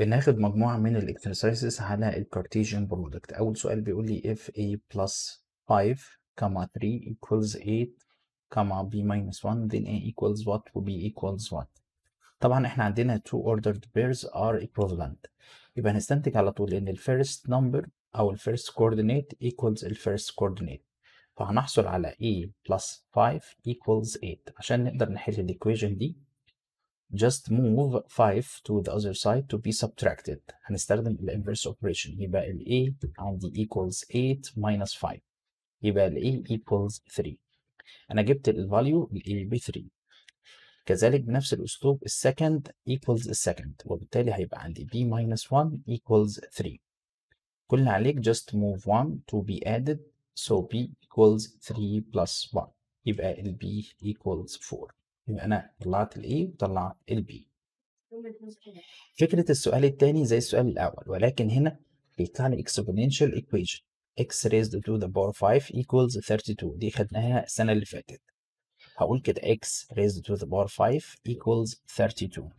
بناخد مجموعة من الاكسرسايزز على الكارتيجين برودكت أول سؤال بيقول لي if a plus 5 3 equals 8 b minus 1 then a equals what و b equals what طبعا احنا عندنا two ordered pairs are equivalent يبقى هنستنتج على طول ان الفيرست نمبر او الفيرست كوردينيت equals الفيرست كوردينيت فهنحصل على a plus 5 equals 8 عشان نقدر نحل الايكويشن دي just move 5 to the other side to be subtracted and start the inverse operation يبقى ال A the equals 8 minus 5 يبقى ال A equals 3 أنا جبت ال value ال A ب 3 كذلك بنفس الأسلوب ال second equals ال second وبالتالي هيبقى عندي B minus 1 equals 3 كل عليك just move 1 to be added so B equals 3 plus 1 يبقى ال B equals 4 يبقى انا طلعت الاي وطلعت البي يعني. فكره السؤال الثاني زي السؤال الاول ولكن هنا بيطلع لي exponential equation x raised to the power 5 equals 32 دي خدناها السنه اللي فاتت هقول كده x raised to the power 5 equals 32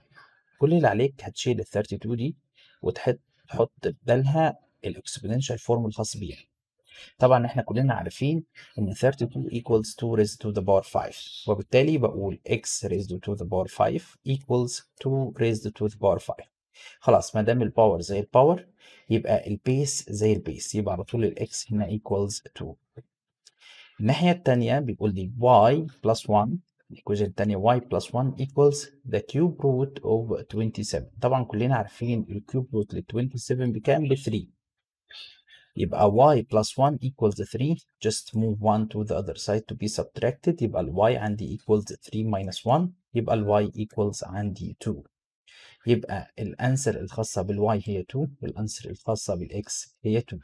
كل اللي عليك هتشيل ال 32 دي وتحط تحط بدلها الاكسبوننشال فورم الخاص بيها طبعا احنا كلنا عارفين ان 32 equals 2 raised to the power 5 وبالتالي بقول x raised to the power 5 equals 2 raised to the power 5 خلاص ما دام الباور زي الباور يبقى البيس زي البيس يبقى على طول الاكس هنا equals 2 الناحية الثانيه بيقول لي y plus 1 الايكويشن الثانية y plus 1 equals the cube root of 27 طبعا كلنا عارفين الكيوب روت لل 27 بكام؟ ب 3 يبقى y plus 1 equals 3 just move 1 to the other side to be subtracted يبقى ال y عندي equals 3 minus 1 يبقى ال y equals عندي 2 يبقى الأنسر الخاصة بال y هي 2 والأنسر الخاصة بال x هي 2